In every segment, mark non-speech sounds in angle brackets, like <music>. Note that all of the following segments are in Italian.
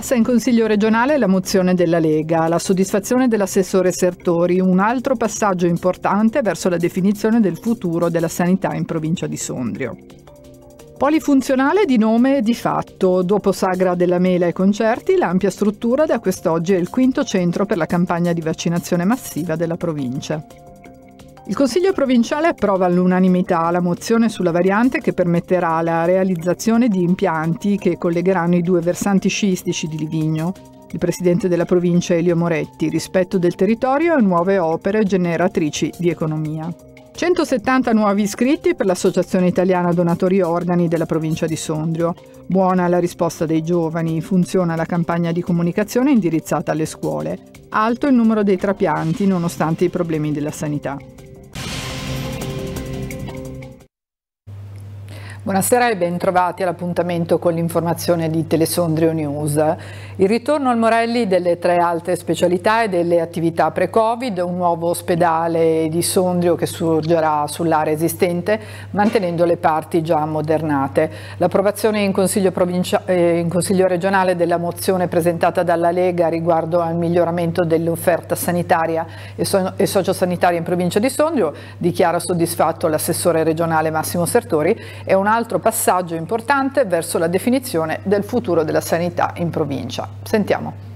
Passa in Consiglio regionale la mozione della Lega, la soddisfazione dell'assessore Sertori, un altro passaggio importante verso la definizione del futuro della sanità in provincia di Sondrio. Polifunzionale di nome e di fatto, dopo Sagra della Mela e concerti, l'ampia struttura da quest'oggi è il quinto centro per la campagna di vaccinazione massiva della provincia. Il Consiglio provinciale approva all'unanimità la mozione sulla variante che permetterà la realizzazione di impianti che collegheranno i due versanti sciistici di Livigno. Il presidente della provincia Elio Moretti, rispetto del territorio e nuove opere generatrici di economia. 170 nuovi iscritti per l'Associazione Italiana Donatori Organi della provincia di Sondrio. Buona la risposta dei giovani, funziona la campagna di comunicazione indirizzata alle scuole. Alto il numero dei trapianti nonostante i problemi della sanità. Buonasera e ben trovati all'appuntamento con l'informazione di Telesondrio News. Il ritorno al Morelli delle tre alte specialità e delle attività pre-Covid, un nuovo ospedale di Sondrio che sorgerà sull'area esistente, mantenendo le parti già modernate. L'approvazione in, eh, in Consiglio regionale della mozione presentata dalla Lega riguardo al miglioramento dell'offerta sanitaria e, so e sociosanitaria in provincia di Sondrio dichiara soddisfatto l'assessore regionale Massimo Sertori e un altro altro passaggio importante verso la definizione del futuro della sanità in provincia. Sentiamo.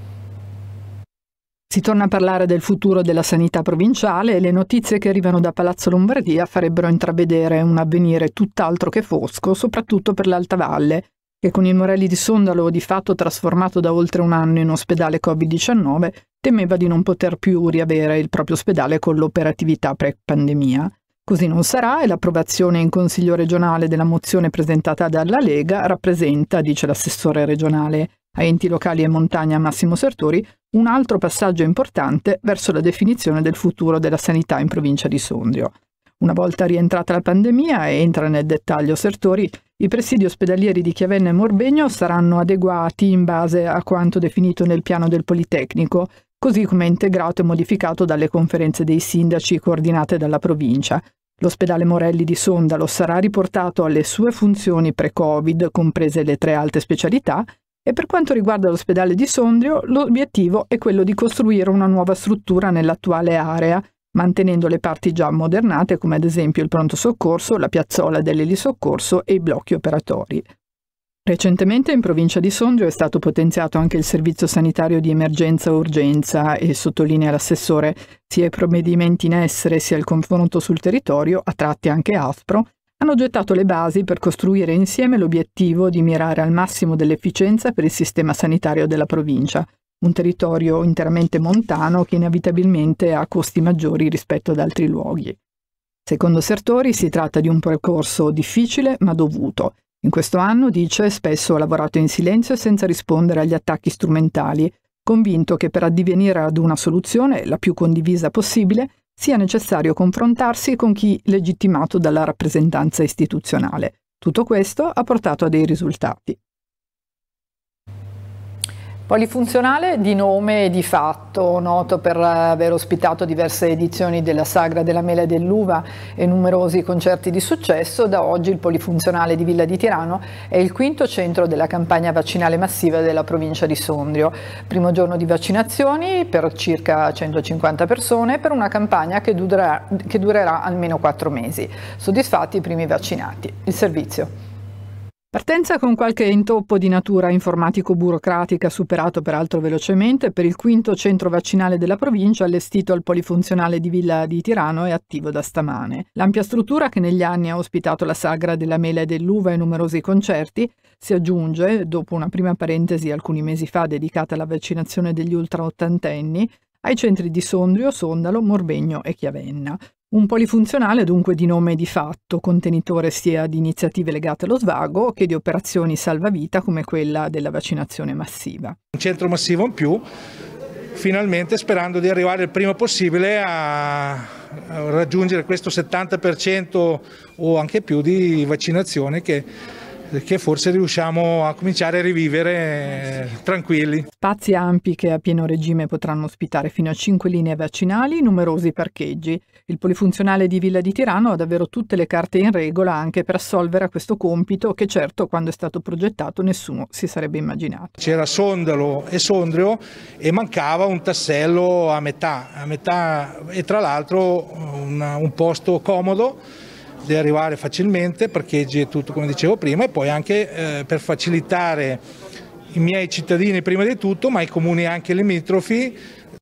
Si torna a parlare del futuro della sanità provinciale e le notizie che arrivano da Palazzo Lombardia farebbero intravedere un avvenire tutt'altro che fosco, soprattutto per l'Alta Valle, che con il Morelli di Sondalo, di fatto trasformato da oltre un anno in ospedale Covid-19, temeva di non poter più riavere il proprio ospedale con l'operatività pre-pandemia. Così non sarà e l'approvazione in Consiglio regionale della mozione presentata dalla Lega rappresenta, dice l'assessore regionale a enti locali e montagna Massimo Sertori, un altro passaggio importante verso la definizione del futuro della sanità in provincia di Sondrio. Una volta rientrata la pandemia, e entra nel dettaglio Sertori, i presidi ospedalieri di Chiavenna e Morbegno saranno adeguati in base a quanto definito nel piano del Politecnico, così come integrato e modificato dalle conferenze dei sindaci coordinate dalla provincia. L'ospedale Morelli di Sondalo sarà riportato alle sue funzioni pre-Covid, comprese le tre alte specialità, e per quanto riguarda l'ospedale di Sondrio, l'obiettivo è quello di costruire una nuova struttura nell'attuale area, mantenendo le parti già modernate come ad esempio il pronto soccorso, la piazzola dell'elisoccorso e i blocchi operatori. Recentemente in provincia di Sondrio è stato potenziato anche il servizio sanitario di emergenza-urgenza e, sottolinea l'assessore, sia i provvedimenti in essere sia il confronto sul territorio, a tratti anche aspro, hanno gettato le basi per costruire insieme l'obiettivo di mirare al massimo dell'efficienza per il sistema sanitario della provincia, un territorio interamente montano che inevitabilmente ha costi maggiori rispetto ad altri luoghi. Secondo Sertori si tratta di un percorso difficile ma dovuto in questo anno, dice, spesso ho lavorato in silenzio senza rispondere agli attacchi strumentali, convinto che per addivenire ad una soluzione, la più condivisa possibile, sia necessario confrontarsi con chi legittimato dalla rappresentanza istituzionale. Tutto questo ha portato a dei risultati. Polifunzionale di nome e di fatto, noto per aver ospitato diverse edizioni della Sagra della Mela e dell'Uva e numerosi concerti di successo, da oggi il Polifunzionale di Villa di Tirano è il quinto centro della campagna vaccinale massiva della provincia di Sondrio. Primo giorno di vaccinazioni per circa 150 persone per una campagna che durerà, che durerà almeno 4 mesi. Soddisfatti i primi vaccinati. Il servizio. Partenza con qualche intoppo di natura informatico-burocratica superato peraltro velocemente per il quinto centro vaccinale della provincia allestito al polifunzionale di Villa di Tirano e attivo da stamane. L'ampia struttura che negli anni ha ospitato la sagra della mela e dell'uva e numerosi concerti si aggiunge, dopo una prima parentesi alcuni mesi fa dedicata alla vaccinazione degli ultraottantenni, ai centri di Sondrio, Sondalo, Morbegno e Chiavenna. Un polifunzionale dunque di nome di fatto, contenitore sia di iniziative legate allo svago che di operazioni salvavita come quella della vaccinazione massiva. Un centro massivo in più, finalmente sperando di arrivare il prima possibile a raggiungere questo 70% o anche più di vaccinazione che che forse riusciamo a cominciare a rivivere eh, tranquilli. Spazi ampi che a pieno regime potranno ospitare fino a 5 linee vaccinali, numerosi parcheggi. Il polifunzionale di Villa di Tirano ha davvero tutte le carte in regola anche per assolvere a questo compito che certo quando è stato progettato nessuno si sarebbe immaginato. C'era Sondalo e Sondrio e mancava un tassello a metà, a metà e tra l'altro un, un posto comodo di arrivare facilmente, parcheggi e tutto come dicevo prima e poi anche eh, per facilitare i miei cittadini prima di tutto, ma i comuni anche limitrofi.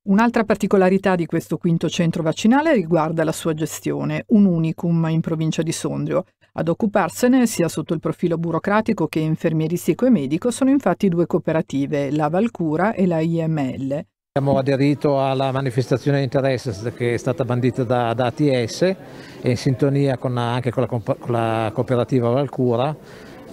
Un'altra particolarità di questo quinto centro vaccinale riguarda la sua gestione, un unicum in provincia di Sondrio. Ad occuparsene, sia sotto il profilo burocratico che infermieristico e medico, sono infatti due cooperative, la Valcura e la IML. Abbiamo aderito alla manifestazione di interesse che è stata bandita da, da ATS e in sintonia con, anche con la, con la cooperativa Valcura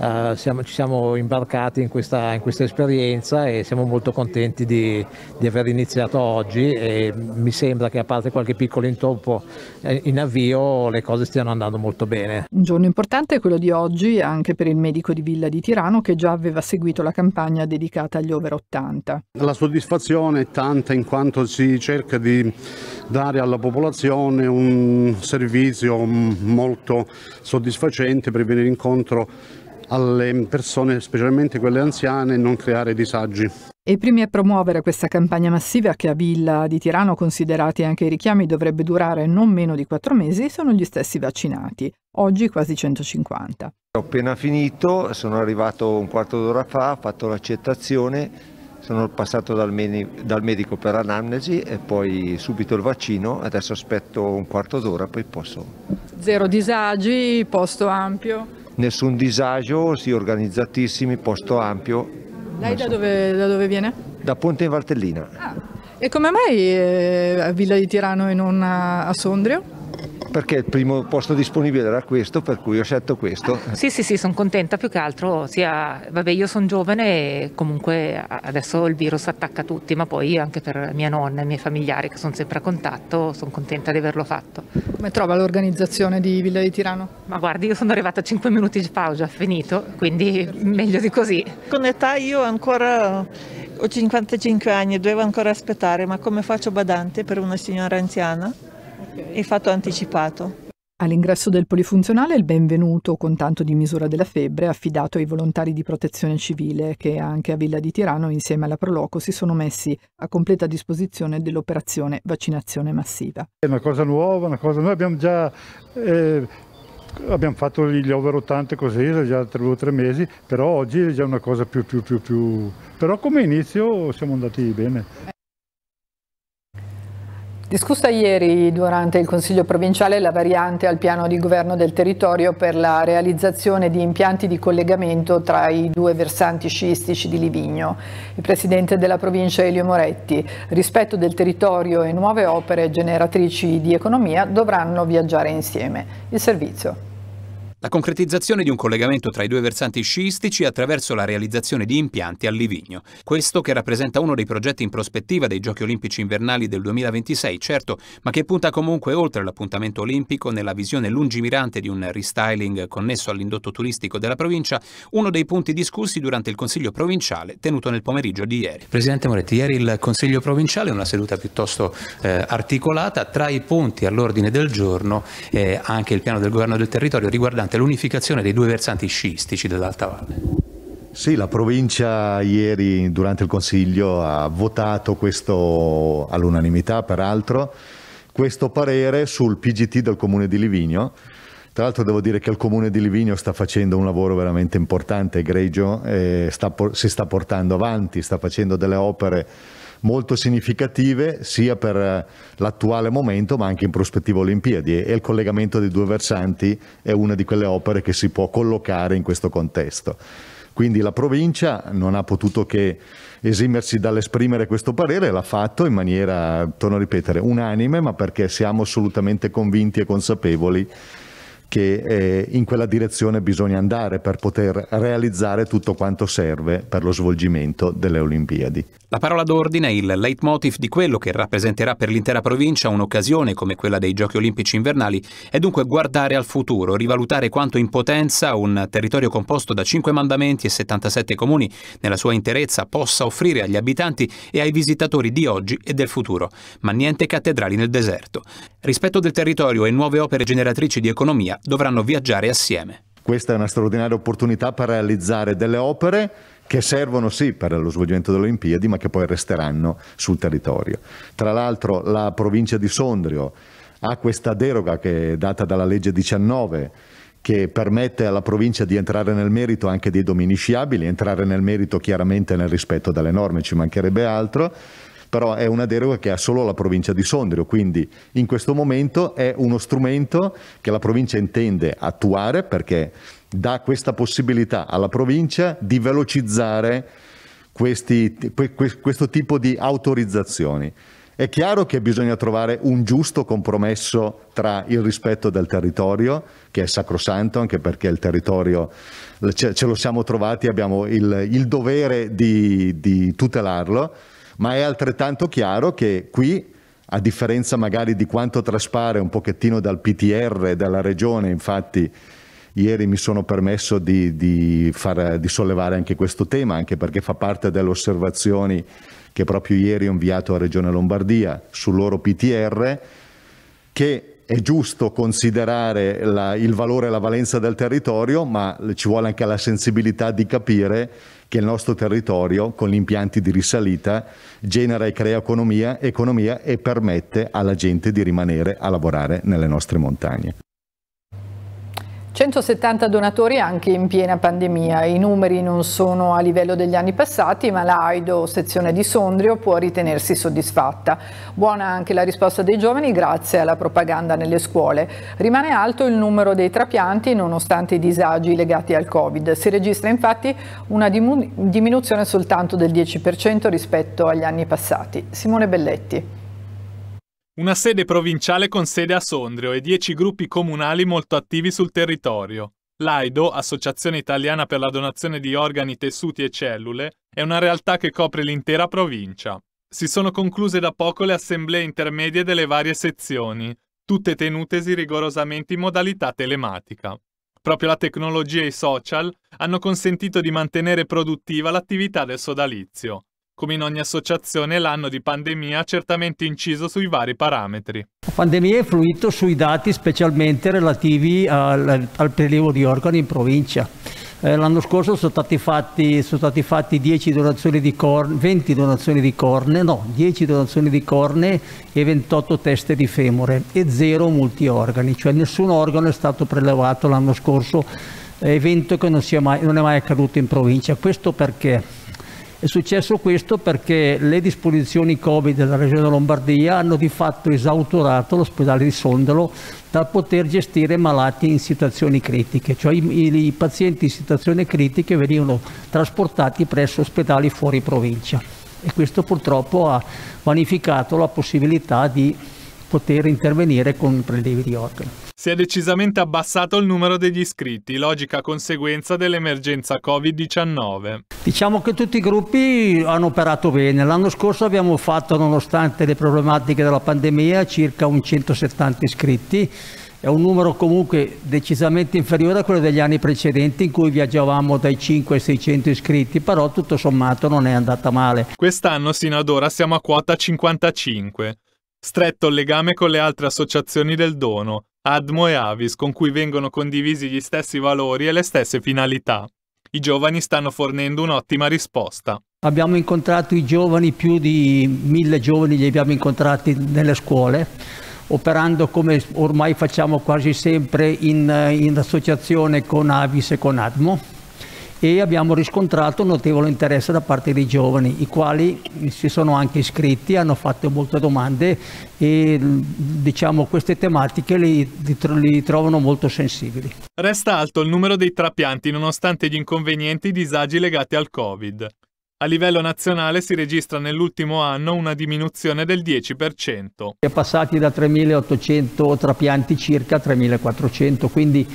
eh, siamo, ci siamo imbarcati in questa, in questa, esperienza e siamo molto contenti di, di, aver iniziato oggi e mi sembra che a parte qualche piccolo intoppo eh, in avvio le cose stiano andando molto bene. Un giorno importante è quello di oggi anche per il medico di Villa di Tirano che già aveva seguito la campagna dedicata agli over 80. La soddisfazione è tanta in quanto si cerca di dare alla popolazione un servizio molto soddisfacente per venire incontro alle persone, specialmente quelle anziane, non creare disagi. E i primi a promuovere questa campagna massiva che a Villa di Tirano, considerati anche i richiami, dovrebbe durare non meno di quattro mesi, sono gli stessi vaccinati, oggi quasi 150. Ho appena finito, sono arrivato un quarto d'ora fa, ho fatto l'accettazione, sono passato dal, dal, medico per anamnesi e poi subito il vaccino, adesso aspetto un quarto d'ora, poi posso... Zero disagi, posto ampio? nessun disagio, sì, organizzatissimi, posto ampio. Lei da dove, da dove, viene? Da Ponte in Valtellina. Ah. E come mai eh, a Villa di Tirano e non a Sondrio? perché il primo posto disponibile era questo, per cui ho scelto questo. Sì, sì, sì, sono contenta più che altro, sia, vabbè io sono giovane e comunque adesso il virus attacca tutti, ma poi anche per mia nonna e i miei familiari che sono sempre a contatto, sono contenta di averlo fatto. Come trova l'organizzazione di Villa di Tirano? Ma guardi, io sono arrivata a 5 minuti di pausa, finito, quindi meglio di così. Con età io ancora ho 55 anni, e dovevo ancora aspettare, ma come faccio badante per una signora anziana? il fatto anticipato. All'ingresso del polifunzionale il benvenuto con tanto di misura della febbre affidato ai volontari di protezione civile che anche a Villa di Tirano insieme alla Proloco si sono messi a completa disposizione dell'operazione vaccinazione massiva. È una cosa nuova, una cosa... noi abbiamo già eh, abbiamo fatto gli over 80 così, già tre o tre mesi, però oggi è già una cosa più più più più... però come inizio siamo andati bene. Discussa ieri durante il Consiglio provinciale la variante al piano di governo del territorio per la realizzazione di impianti di collegamento tra i due versanti sciistici di Livigno. Il presidente della provincia Elio Moretti, rispetto del territorio e nuove opere generatrici di economia dovranno viaggiare insieme. Il servizio la concretizzazione di un collegamento tra i due versanti sciistici attraverso la realizzazione di impianti a Livigno. Questo che rappresenta uno dei progetti in prospettiva dei Giochi Olimpici invernali del 2026, certo, ma che punta comunque oltre l'appuntamento olimpico nella visione lungimirante di un restyling connesso all'indotto turistico della provincia, uno dei punti discussi durante il Consiglio provinciale tenuto nel pomeriggio di ieri. Presidente Moretti, ieri il Consiglio provinciale, è una seduta piuttosto eh, articolata, tra i punti all'ordine del giorno eh, anche il piano del governo del territorio riguardante importante l'unificazione dei due versanti sciistici dell'Alta Valle. Sì, la provincia ieri durante il Consiglio ha votato questo all'unanimità, peraltro, questo parere sul PGT del Comune di Livigno. Tra l'altro devo dire che il Comune di Livigno sta facendo un lavoro veramente importante, egregio, eh, sta, si sta portando avanti, sta facendo delle opere molto significative sia per eh, l'attuale momento ma anche in prospettiva Olimpiadi e il collegamento dei due versanti è una di quelle opere che si può collocare in questo contesto. Quindi la provincia non ha potuto che esimersi dall'esprimere questo parere, l'ha fatto in maniera, torno a ripetere, unanime, ma perché siamo assolutamente convinti e consapevoli che eh, in quella direzione bisogna andare per poter realizzare tutto quanto serve per lo svolgimento delle Olimpiadi. La parola d'ordine è il leitmotiv di quello che rappresenterà per l'intera provincia un'occasione come quella dei Giochi Olimpici invernali, è dunque guardare al futuro, rivalutare quanto in potenza un territorio composto da 5 mandamenti e 77 comuni nella sua interezza possa offrire agli abitanti e ai visitatori di oggi e del futuro, ma niente cattedrali nel deserto. Rispetto del territorio e nuove opere generatrici di economia dovranno viaggiare assieme. Questa è una straordinaria opportunità per realizzare delle opere che servono sì per lo svolgimento delle Olimpiadi, ma che poi resteranno sul territorio. Tra l'altro la provincia di Sondrio ha questa deroga che è data dalla legge 19 che permette alla provincia di entrare nel merito anche dei domini sciabili, entrare nel merito chiaramente nel rispetto delle norme, ci mancherebbe altro, però è una deroga che ha solo la provincia di Sondrio, quindi in questo momento è uno strumento che la provincia intende attuare perché dà questa possibilità alla provincia di velocizzare questi, questo tipo di autorizzazioni. È chiaro che bisogna trovare un giusto compromesso tra il rispetto del territorio, che è sacrosanto anche perché il territorio ce, lo siamo trovati, abbiamo il, il dovere di, di tutelarlo, ma è altrettanto chiaro che qui a differenza magari di quanto traspare un pochettino dal PTR, dalla regione, infatti ieri mi sono permesso di, di, far, di sollevare anche questo tema, anche perché fa parte delle osservazioni che proprio ieri ho inviato a Regione Lombardia sul loro PTR, che è giusto considerare la, il valore e la valenza del territorio, ma ci vuole anche la sensibilità di capire che il nostro territorio con gli impianti di risalita genera e crea economia, economia e permette alla gente di rimanere a lavorare nelle nostre montagne. 170 donatori anche in piena pandemia. I numeri non sono a livello degli anni passati, ma l'AIDO, sezione di Sondrio, può ritenersi soddisfatta. Buona anche la risposta dei giovani grazie alla propaganda nelle scuole. Rimane alto il numero dei trapianti nonostante i disagi legati al Covid. Si registra infatti una diminuzione soltanto del 10% rispetto agli anni passati. Simone Belletti una sede provinciale con sede a Sondrio e dieci gruppi comunali molto attivi sul territorio. L'AIDO, Associazione Italiana per la Donazione di Organi, Tessuti e Cellule, è una realtà che copre l'intera provincia. Si sono concluse da poco le assemblee intermedie delle varie sezioni, tutte tenutesi rigorosamente in modalità telematica. Proprio la tecnologia e i social hanno consentito di mantenere produttiva l'attività del sodalizio, come in ogni associazione, l'anno di pandemia ha certamente inciso sui vari parametri. La pandemia ha influito sui dati specialmente relativi al, al prelievo di organi in provincia. Eh, l'anno scorso sono stati, fatti, sono stati fatti, 10 donazioni di corne, 20 donazioni di corne, no, 10 donazioni di corne e 28 teste di femore e zero multiorgani, cioè nessun organo è stato prelevato l'anno scorso, evento che non, mai, non è mai accaduto in provincia. Questo perché? È successo questo perché le disposizioni Covid della Regione Lombardia hanno di fatto esautorato l'ospedale di Sondalo dal poter gestire malati in situazioni critiche, cioè i, i pazienti in situazioni critiche venivano trasportati presso ospedali fuori provincia e questo purtroppo ha vanificato la possibilità di poter intervenire con prelievi di organi si è decisamente abbassato il numero degli iscritti, logica conseguenza dell'emergenza Covid-19. Diciamo che tutti i gruppi hanno operato bene. L'anno scorso abbiamo fatto, nonostante le problematiche della pandemia, circa un 170 iscritti è un numero comunque decisamente inferiore a quello degli anni precedenti in cui viaggiavamo dai 5 ai 600 iscritti, però tutto sommato non è andata male. Quest'anno sino ad ora siamo a quota 55. Stretto il legame con le altre associazioni del dono, admo e avis, con cui vengono condivisi gli stessi valori e le stesse finalità. I giovani stanno fornendo un'ottima risposta. Abbiamo incontrato i giovani, più di mille giovani li abbiamo incontrati nelle scuole, operando come ormai facciamo quasi sempre in, eh, in associazione con Avis e con Admo e abbiamo riscontrato un notevole interesse da parte dei giovani, i quali si sono anche iscritti, hanno fatto molte domande e diciamo, queste tematiche li, li, trovano molto sensibili. Resta alto il numero dei trapianti nonostante gli inconvenienti e i disagi legati al Covid. A livello nazionale si registra nell'ultimo anno una diminuzione del 10%. Si è passati da 3.800 trapianti circa a 3.400, quindi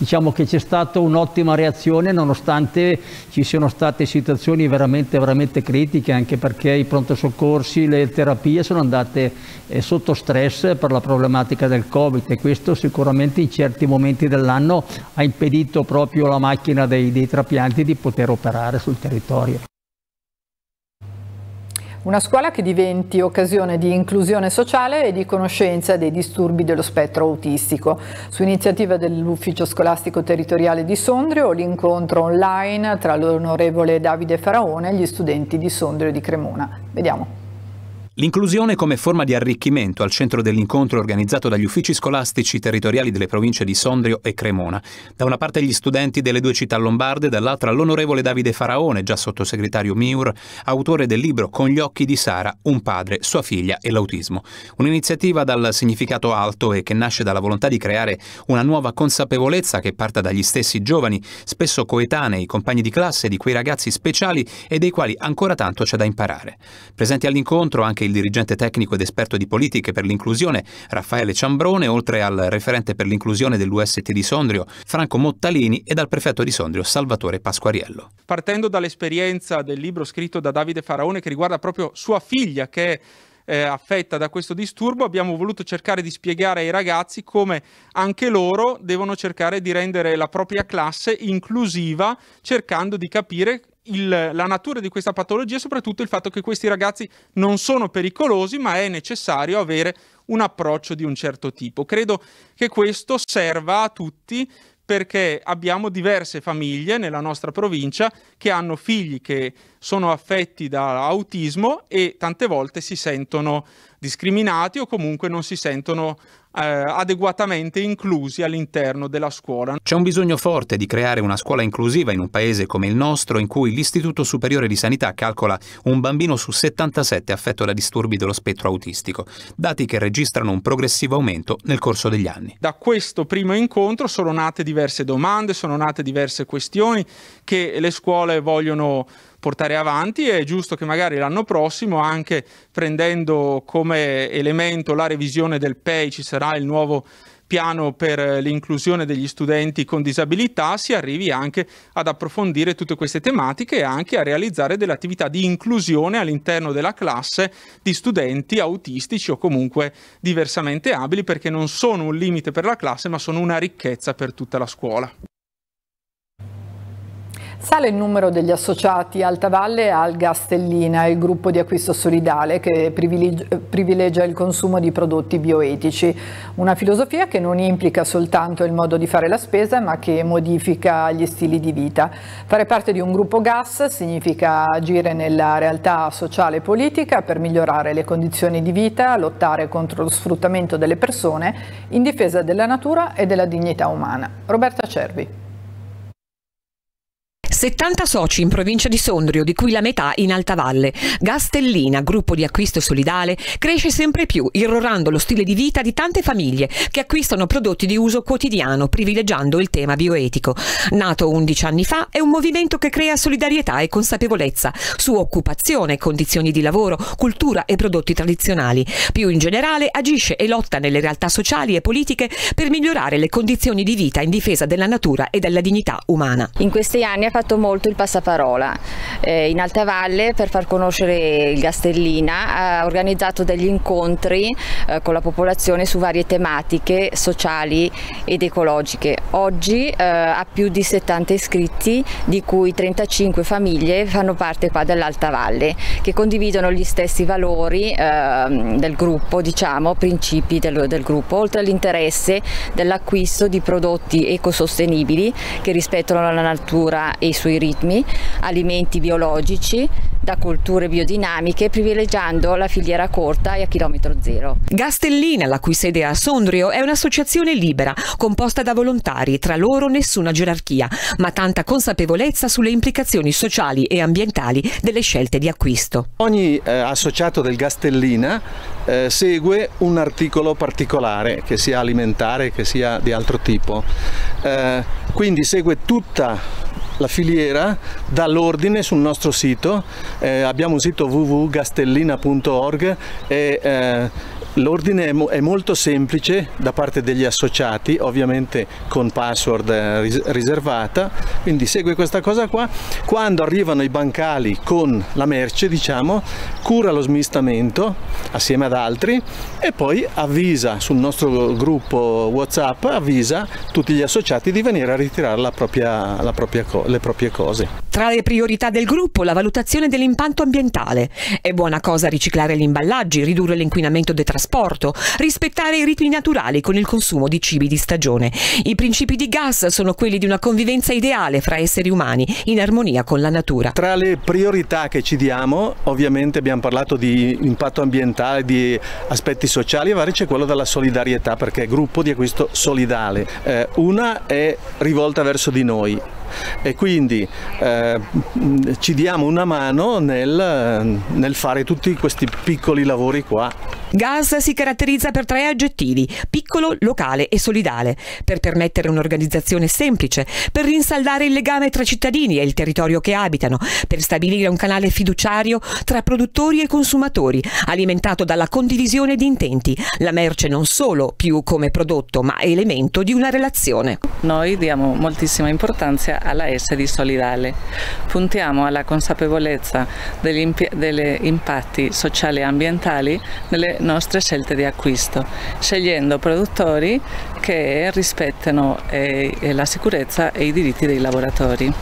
diciamo che c'è stata un'ottima reazione nonostante ci siano state situazioni veramente, veramente critiche anche perché i pronto soccorsi, le terapie sono andate eh, sotto stress per la problematica del Covid e questo sicuramente in certi momenti dell'anno ha impedito proprio la macchina dei, dei trapianti di poter operare sul territorio. Una scuola che diventi occasione di inclusione sociale e di conoscenza dei disturbi dello spettro autistico. Su iniziativa dell'Ufficio Scolastico Territoriale di Sondrio, l'incontro online tra l'onorevole Davide Faraone e gli studenti di Sondrio e di Cremona. Vediamo. L'inclusione come forma di arricchimento al centro dell'incontro organizzato dagli uffici scolastici territoriali delle province di Sondrio e Cremona. Da una parte gli studenti delle due città lombarde, dall'altra l'onorevole Davide Faraone, già sottosegretario Miur, autore del libro Con gli occhi di Sara, un padre, sua figlia e l'autismo. Un'iniziativa dal significato alto e che nasce dalla volontà di creare una nuova consapevolezza che parta dagli stessi giovani, spesso coetanei, compagni di classe di quei ragazzi speciali e dei quali ancora tanto c'è da imparare. Presenti all'incontro anche il il dirigente tecnico ed esperto di politiche per l'inclusione Raffaele Ciambrone, oltre al referente per l'inclusione dell'UST di Sondrio Franco Mottalini e dal prefetto di Sondrio Salvatore Pasquariello. Partendo dall'esperienza del libro scritto da Davide Faraone che riguarda proprio sua figlia che è eh, affetta da questo disturbo, abbiamo voluto cercare di spiegare ai ragazzi come anche loro devono cercare di rendere la propria classe inclusiva, cercando di capire il, la natura di questa patologia e soprattutto il fatto che questi ragazzi non sono pericolosi, ma è necessario avere un approccio di un certo tipo. Credo che questo serva a tutti perché abbiamo diverse famiglie nella nostra provincia che hanno figli che sono affetti da autismo e tante volte si sentono discriminati o comunque non si sentono eh, adeguatamente inclusi all'interno della scuola. C'è un bisogno forte di creare una scuola inclusiva in un paese come il nostro in cui l'Istituto Superiore di Sanità calcola un bambino su 77 affetto da disturbi dello spettro autistico, dati che registrano un progressivo aumento nel corso degli anni. Da questo primo incontro sono nate diverse domande, sono nate diverse questioni che le scuole vogliono portare avanti. È giusto che magari l'anno prossimo, anche prendendo come elemento la revisione del PEI, ci sarà il nuovo piano per l'inclusione degli studenti con disabilità si arrivi anche ad approfondire tutte queste tematiche e anche a realizzare delle attività di inclusione all'interno della classe di studenti autistici o comunque diversamente abili perché non sono un limite per la classe ma sono una ricchezza per tutta la scuola. Sale il numero degli associati Altavalle e Alga Stellina, il gruppo di acquisto solidale che privilegia il consumo di prodotti bioetici. Una filosofia che non implica soltanto il modo di fare la spesa, ma che modifica gli stili di vita. Fare parte di un gruppo gas significa agire nella realtà sociale e politica per migliorare le condizioni di vita, lottare contro lo sfruttamento delle persone in difesa della natura e della dignità umana. Roberta Cervi. 70 soci in provincia di Sondrio, di cui la metà in Alta Valle. Gastellina, gruppo di acquisto solidale, cresce sempre più, irrorando lo stile di vita di tante famiglie che acquistano prodotti di uso quotidiano, privilegiando il tema bioetico. Nato 11 anni fa, è un movimento che crea solidarietà e consapevolezza su occupazione, condizioni di lavoro, cultura e prodotti tradizionali. Più in generale, agisce e lotta nelle realtà sociali e politiche per migliorare le condizioni di vita in difesa della natura e della dignità umana. In questi anni ha fatto fatto molto il passaparola. Eh, in Alta Valle per far conoscere il Gastellina ha organizzato degli incontri eh, con la popolazione su varie tematiche sociali ed ecologiche. Oggi eh, ha più di 70 iscritti di cui 35 famiglie fanno parte qua dell'Alta Valle che condividono gli stessi valori ehm, del gruppo, diciamo, principi del, del gruppo, oltre all'interesse dell'acquisto di prodotti ecosostenibili che rispettano la natura e i suoi ritmi, alimenti biologici da colture biodinamiche, privilegiando la filiera corta e a chilometro zero. Gastellina, la cui sede è a Sondrio, è un'associazione libera, composta da volontari, tra loro nessuna gerarchia, ma tanta consapevolezza sulle implicazioni sociali e ambientali delle scelte di acquisto. Ogni eh, associato del Gastellina eh, segue un articolo particolare, che sia alimentare, che sia di altro tipo. Eh, quindi segue tutta la filiera dall'ordine sul nostro sito, eh, abbiamo un sito www.gastellina.org e eh, L'ordine è, mo è, molto semplice da parte degli associati, ovviamente con password eh, ris riservata, quindi segue questa cosa qua. Quando arrivano i bancali con la merce, diciamo, cura lo smistamento assieme ad altri e poi avvisa sul nostro gruppo WhatsApp, avvisa tutti gli associati di venire a ritirare la propria, la propria le proprie cose. Tra le priorità del gruppo la valutazione dell'impatto ambientale. È buona cosa riciclare gli imballaggi, ridurre l'inquinamento dei trasporti trasporto, rispettare i ritmi naturali con il consumo di cibi di stagione. I principi di Gas sono quelli di una convivenza ideale fra esseri umani, in armonia con la natura. Tra le priorità che ci diamo, ovviamente abbiamo parlato di impatto ambientale, di aspetti sociali e vari, c'è quello della solidarietà perché è gruppo di acquisto solidale. Eh, una è rivolta verso di noi, e quindi eh, ci diamo una mano nel, nel fare tutti questi piccoli lavori qua. Gas si caratterizza per tre aggettivi, piccolo, locale e solidale, per permettere un'organizzazione semplice, per rinsaldare il legame tra cittadini e il territorio che abitano, per stabilire un canale fiduciario tra produttori e consumatori, alimentato dalla condivisione di intenti, la merce non solo più come prodotto ma elemento di una relazione. Noi diamo moltissima importanza alla S di solidale. Puntiamo alla consapevolezza degli, degli impatti sociali e ambientali nelle nostre scelte di acquisto, scegliendo produttori che rispettano eh, la sicurezza e i diritti dei lavoratori.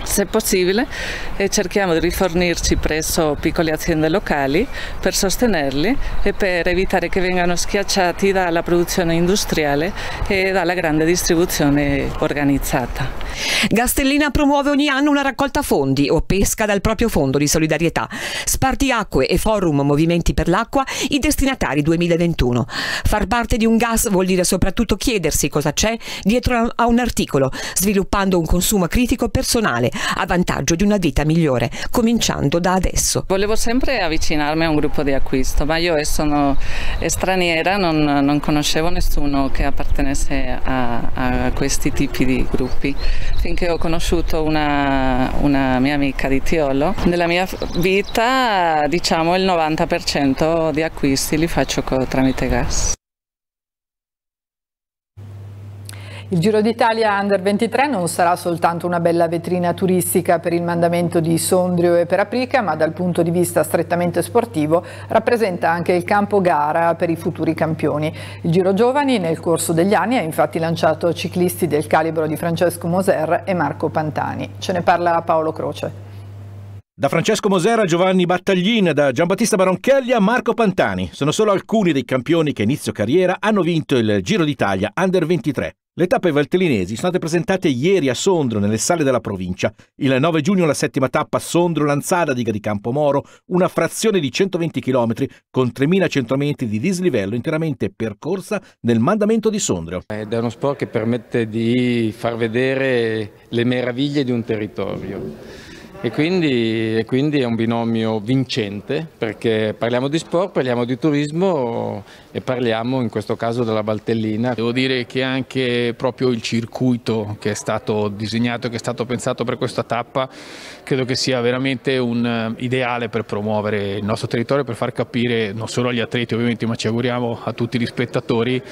Se possibile eh, cerchiamo di rifornirci presso piccole aziende locali per sostenerli e per evitare che vengano schiacciati dalla produzione industriale e dalla grande distribuzione organizzata. Gastellina promuove ogni anno una raccolta fondi o pesca dal proprio fondo di solidarietà. Spartiacque e Forum Movimenti per l'Acqua i destinatari 2021. Far parte di un gas vuol dire soprattutto chiedersi cosa c'è dietro a un articolo, sviluppando un consumo critico personale a vantaggio di una vita migliore, cominciando da adesso. Volevo sempre avvicinarmi a un gruppo di acquisto, ma io eh, sono eh, straniera, non, non conoscevo nessuno che appartenesse a, a questi tipi di gruppi finché ho conosciuto una, una mia amica di Tiolo. Nella mia vita diciamo il 90% di acquisti li faccio tramite gas. Il Giro d'Italia Under 23 non sarà soltanto una bella vetrina turistica per il mandamento di Sondrio e per Aprica, ma dal punto di vista strettamente sportivo rappresenta anche il campo gara per i futuri campioni. Il Giro Giovani nel corso degli anni ha infatti lanciato ciclisti del calibro di Francesco Moser e Marco Pantani. Ce ne parla Paolo Croce. Da Francesco Mosera a Giovanni Battaglin, da Giambattista Baronchelli a Marco Pantani, sono solo alcuni dei campioni che inizio carriera hanno vinto il Giro d'Italia Under 23. Le tappe valtellinesi sono state presentate ieri a Sondrio nelle sale della provincia. Il 9 giugno la settima tappa Sondrio-Lanzada di Campomoro, una frazione di 120 km con 3.100 metri di dislivello interamente percorsa nel mandamento di Sondrio. è uno sport che permette di far vedere le meraviglie di un territorio e quindi, e quindi, è un binomio vincente perché parliamo di sport, parliamo di turismo e parliamo in questo caso della Valtellina. Devo dire che anche proprio il circuito che è stato disegnato, che è stato pensato per questa tappa, credo che sia veramente un eh, ideale per promuovere il nostro territorio, per far capire non solo agli atleti ovviamente, ma ci auguriamo a tutti gli spettatori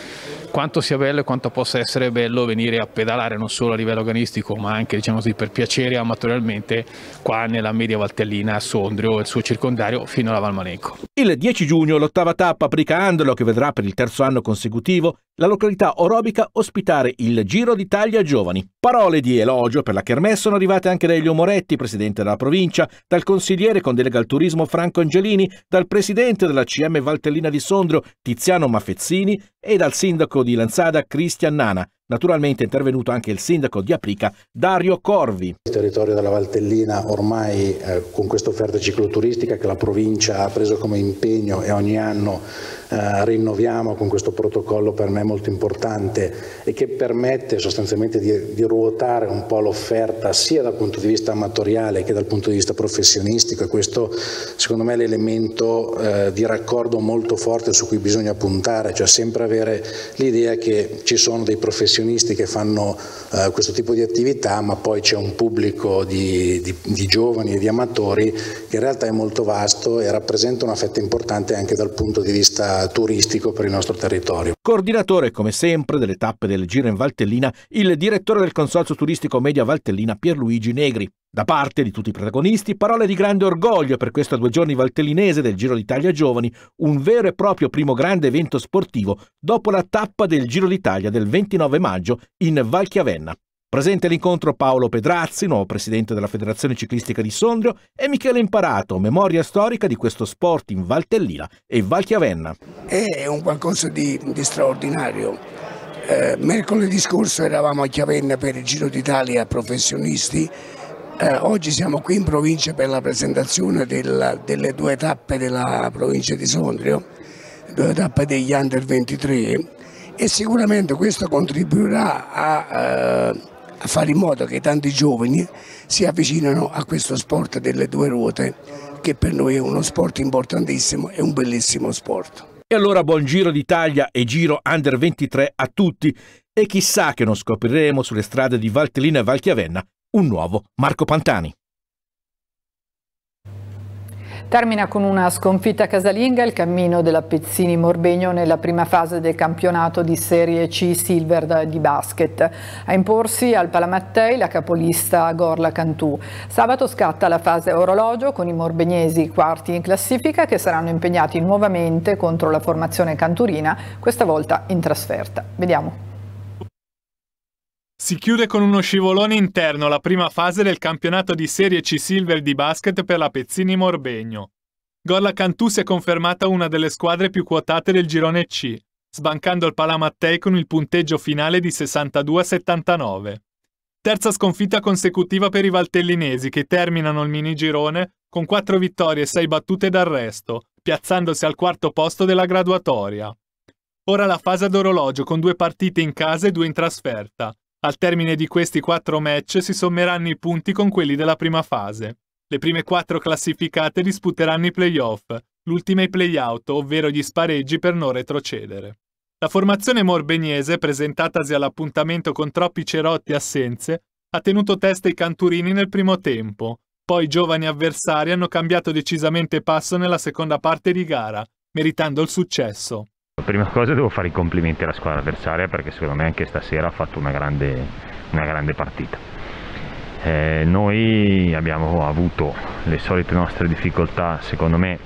quanto sia bello e quanto possa essere bello venire a pedalare non solo a livello agonistico ma anche diciamo così, per piacere amatorialmente qua nella media Valtellina a Sondrio e il suo circondario fino alla Valmaneco. Il 10 giugno l'ottava tappa Pricandolo che vedrà per il terzo anno consecutivo la località orobica ospitare il Giro d'Italia Giovani. Parole di elogio per la Kermesse sono arrivate anche da Elio Moretti, presidente della provincia, dal consigliere con delega al turismo Franco Angelini, dal presidente della CM Valtellina di Sondrio Tiziano Maffezzini e dal sindaco di Lanzada Cristian Nana. Naturalmente è intervenuto anche il sindaco di Aprica, Dario Corvi. Il territorio della Valtellina ormai eh, con questa offerta cicloturistica che la provincia ha preso come impegno e ogni anno eh, rinnoviamo con questo protocollo per me molto importante e che permette sostanzialmente di, di ruotare un po' l'offerta sia dal punto di vista amatoriale che dal punto di vista professionistico e questo secondo me è l'elemento eh, di raccordo molto forte su cui bisogna puntare, cioè sempre avere l'idea che ci sono dei professionisti che fanno eh, questo tipo di attività ma poi c'è un pubblico di, di, di giovani e di amatori che in realtà è molto vasto e rappresenta una fetta importante anche dal punto di vista turistico per il nostro territorio. Coordinatore, come sempre, delle tappe del Giro in Valtellina, il direttore del Consorzio Turistico Media Valtellina Pierluigi Negri. Da parte di tutti i protagonisti, parole di grande orgoglio per questa due giorni valtellinese del Giro d'Italia Giovani, un vero e proprio primo grande evento sportivo dopo la tappa del Giro d'Italia del 29 maggio in Valchiavenna. Presente all'incontro Paolo Pedrazzi, nuovo presidente della Federazione Ciclistica di Sondrio, e Michele Imparato, memoria storica di questo sport in Valtellina e Valchiavenna. È un qualcosa di, di straordinario. Eh, mercoledì scorso eravamo a Chiavenna per il Giro d'Italia professionisti, eh, oggi siamo qui in provincia per la presentazione della, delle due tappe della provincia di Sondrio, due tappe degli Under 23 e sicuramente questo contribuirà a... Eh, fare in modo che tanti giovani si avvicinino a questo sport delle due ruote che per noi è uno sport importantissimo e un bellissimo sport. E allora buon Giro d'Italia e Giro Under 23 a tutti e chissà che non scopriremo sulle strade di Valtellina e Valchiavenna un nuovo Marco Pantani. Termina con una sconfitta casalinga il cammino della Pezzini Morbegno nella prima fase del campionato di Serie C Silver di basket. A imporsi al Palamattei la capolista Gorla Cantù. Sabato scatta la fase orologio con i morbegnesi quarti in classifica che saranno impegnati nuovamente contro la formazione canturina, questa volta in trasferta. Vediamo. Si chiude con uno scivolone interno la prima fase del campionato di Serie C Silver di basket per la Pezzini Morbegno. Gorla Cantù si è confermata una delle squadre più quotate del girone C, sbancando il Palamattei con il punteggio finale di 62-79. Terza sconfitta consecutiva per i valtellinesi che terminano il minigirone con 4 vittorie e 6 battute d'arresto, piazzandosi al quarto posto della graduatoria. Ora la fase ad orologio con due partite in casa e due in trasferta, al termine di questi quattro match si sommeranno i punti con quelli della prima fase. Le prime quattro classificate disputeranno i playoff, l'ultima i playout, ovvero gli spareggi per non retrocedere. La formazione morbeniese, presentatasi all'appuntamento con troppi cerotti assenze, ha tenuto testa ai canturini nel primo tempo, poi i giovani avversari hanno cambiato decisamente passo nella seconda parte di gara, meritando il successo. Prima cosa devo fare i complimenti alla squadra avversaria perché secondo me anche stasera ha fatto una grande, una grande partita. Eh, noi abbiamo avuto le solite nostre difficoltà secondo me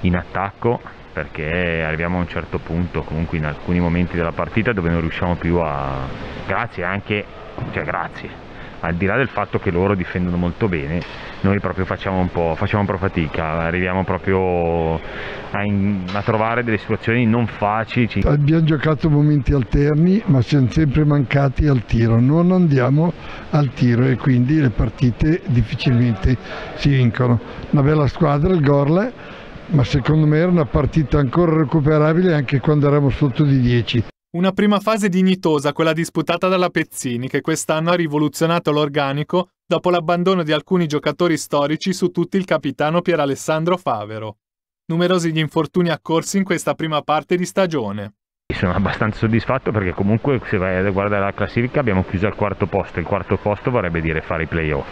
in attacco perché arriviamo a un certo punto comunque in alcuni momenti della partita dove non riusciamo più a... grazie anche, cioè grazie al di là del fatto che loro difendono molto bene, noi proprio facciamo un po', facciamo un po fatica, arriviamo proprio a, in, a, trovare delle situazioni non facili. Abbiamo giocato momenti alterni, ma siamo sempre mancati al tiro, non andiamo al tiro e quindi le partite difficilmente si vincono. Una bella squadra, il Gorla, ma secondo me era una partita ancora recuperabile anche quando eravamo sotto di 10. Una prima fase dignitosa, quella disputata dalla Pezzini, che quest'anno ha rivoluzionato l'organico dopo l'abbandono di alcuni giocatori storici su tutti il capitano Pier Alessandro Favero. Numerosi gli infortuni accorsi in questa prima parte di stagione. Sono abbastanza soddisfatto perché comunque se vai a guardare la classifica abbiamo chiuso al quarto posto, il quarto posto vorrebbe dire fare i playoff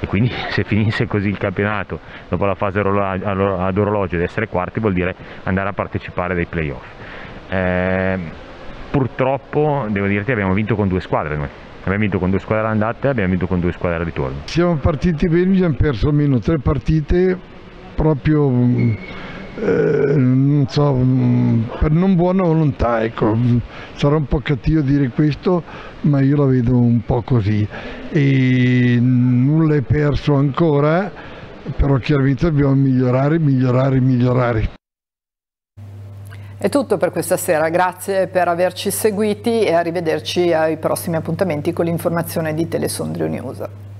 e quindi <laughs> se finisse così il campionato dopo la fase ad orologio ed essere quarti vuol dire andare a partecipare dei playoff. Eh, purtroppo devo dirti abbiamo vinto con due squadre noi. Abbiamo vinto con due squadre andate e abbiamo vinto con due squadre al ritorno. Siamo partiti bene, abbiamo perso almeno tre partite proprio eh, non so, per non buona volontà, ecco. sarà un po' cattivo dire questo, ma io la vedo un po' così. E nulla è perso ancora, però chiaramente dobbiamo migliorare, migliorare, migliorare. È tutto per questa sera, grazie per averci seguiti e arrivederci ai prossimi appuntamenti con l'informazione di Telesondrio News.